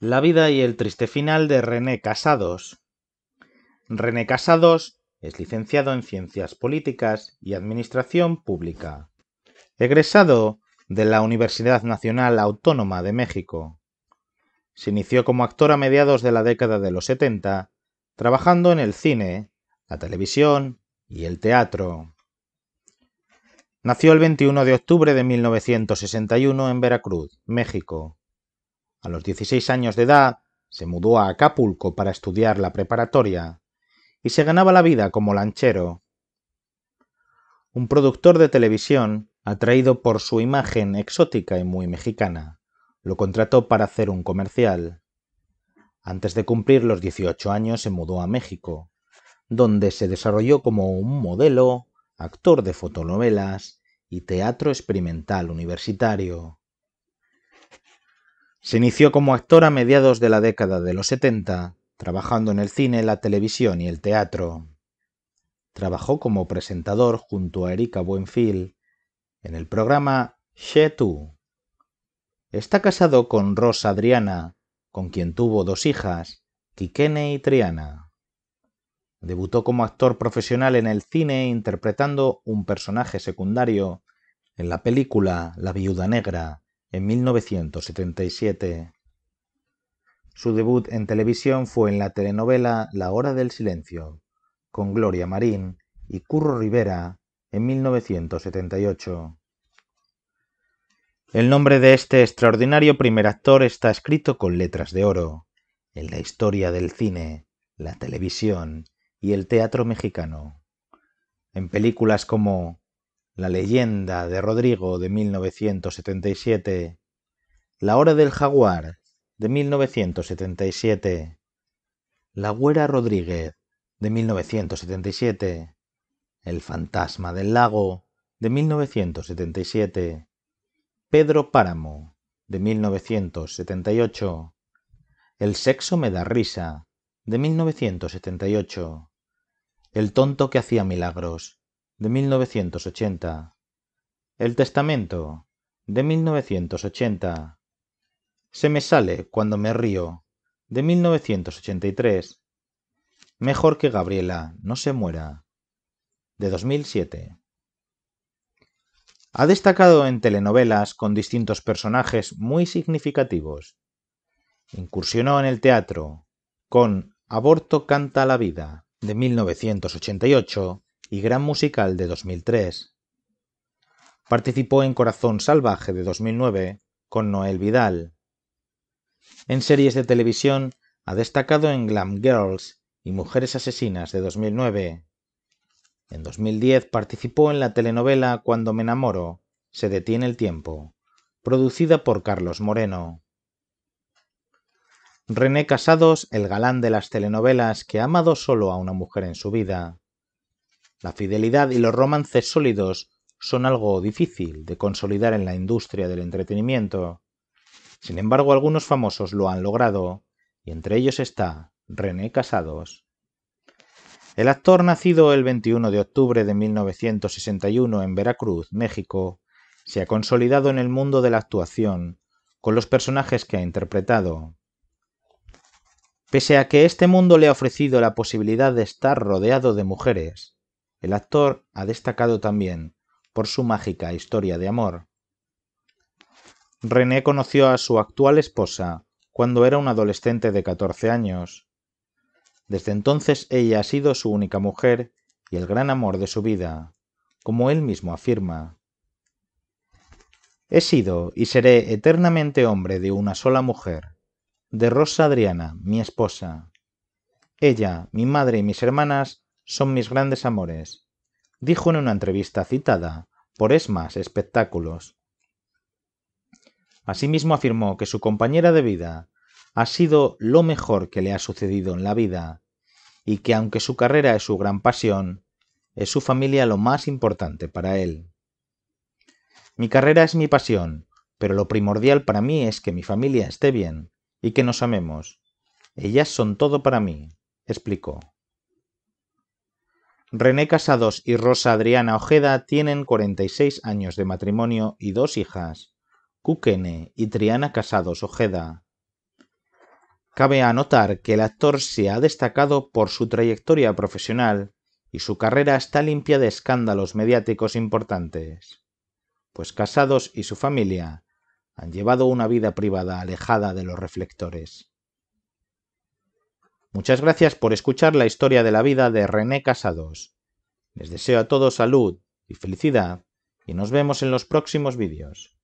La vida y el triste final de René Casados. René Casados es licenciado en Ciencias Políticas y Administración Pública, egresado de la Universidad Nacional Autónoma de México. Se inició como actor a mediados de la década de los 70, trabajando en el cine, la televisión y el teatro. Nació el 21 de octubre de 1961 en Veracruz, México a los 16 años de edad, se mudó a Acapulco para estudiar la preparatoria y se ganaba la vida como lanchero. Un productor de televisión, atraído por su imagen exótica y muy mexicana, lo contrató para hacer un comercial. Antes de cumplir los 18 años se mudó a México, donde se desarrolló como un modelo, actor de fotonovelas y teatro experimental universitario. Se inició como actor a mediados de la década de los 70, trabajando en el cine, la televisión y el teatro. Trabajó como presentador junto a Erika Buenfil en el programa She Tú. Está casado con Rosa Adriana, con quien tuvo dos hijas, Kikene y Triana. Debutó como actor profesional en el cine interpretando un personaje secundario en la película La Viuda Negra en 1977. Su debut en televisión fue en la telenovela La Hora del Silencio, con Gloria Marín y Curro Rivera en 1978. El nombre de este extraordinario primer actor está escrito con letras de oro en la historia del cine, la televisión y el teatro mexicano. En películas como la leyenda de Rodrigo de 1977, La hora del jaguar de 1977, La güera Rodríguez de 1977, El fantasma del lago de 1977, Pedro Páramo de 1978, El sexo me da risa de 1978, El tonto que hacía milagros de 1980. El testamento de 1980. Se me sale cuando me río de 1983. Mejor que Gabriela, no se muera de 2007. Ha destacado en telenovelas con distintos personajes muy significativos. Incursionó en el teatro con Aborto canta la vida de 1988 y Gran Musical de 2003. Participó en Corazón Salvaje de 2009 con Noel Vidal. En series de televisión ha destacado en Glam Girls y Mujeres Asesinas de 2009. En 2010 participó en la telenovela Cuando me enamoro, se detiene el tiempo, producida por Carlos Moreno. René Casados, el galán de las telenovelas que ha amado solo a una mujer en su vida, la fidelidad y los romances sólidos son algo difícil de consolidar en la industria del entretenimiento. Sin embargo, algunos famosos lo han logrado, y entre ellos está René Casados. El actor nacido el 21 de octubre de 1961 en Veracruz, México, se ha consolidado en el mundo de la actuación con los personajes que ha interpretado. Pese a que este mundo le ha ofrecido la posibilidad de estar rodeado de mujeres, el actor ha destacado también por su mágica historia de amor. René conoció a su actual esposa cuando era un adolescente de 14 años. Desde entonces ella ha sido su única mujer y el gran amor de su vida, como él mismo afirma. He sido y seré eternamente hombre de una sola mujer, de Rosa Adriana, mi esposa. Ella, mi madre y mis hermanas son mis grandes amores, dijo en una entrevista citada por Esmas Espectáculos. Asimismo afirmó que su compañera de vida ha sido lo mejor que le ha sucedido en la vida y que aunque su carrera es su gran pasión, es su familia lo más importante para él. Mi carrera es mi pasión, pero lo primordial para mí es que mi familia esté bien y que nos amemos. Ellas son todo para mí, explicó. René Casados y Rosa Adriana Ojeda tienen 46 años de matrimonio y dos hijas, Kukene y Triana Casados Ojeda. Cabe anotar que el actor se ha destacado por su trayectoria profesional y su carrera está limpia de escándalos mediáticos importantes, pues Casados y su familia han llevado una vida privada alejada de los reflectores. Muchas gracias por escuchar la historia de la vida de René Casados. Les deseo a todos salud y felicidad y nos vemos en los próximos vídeos.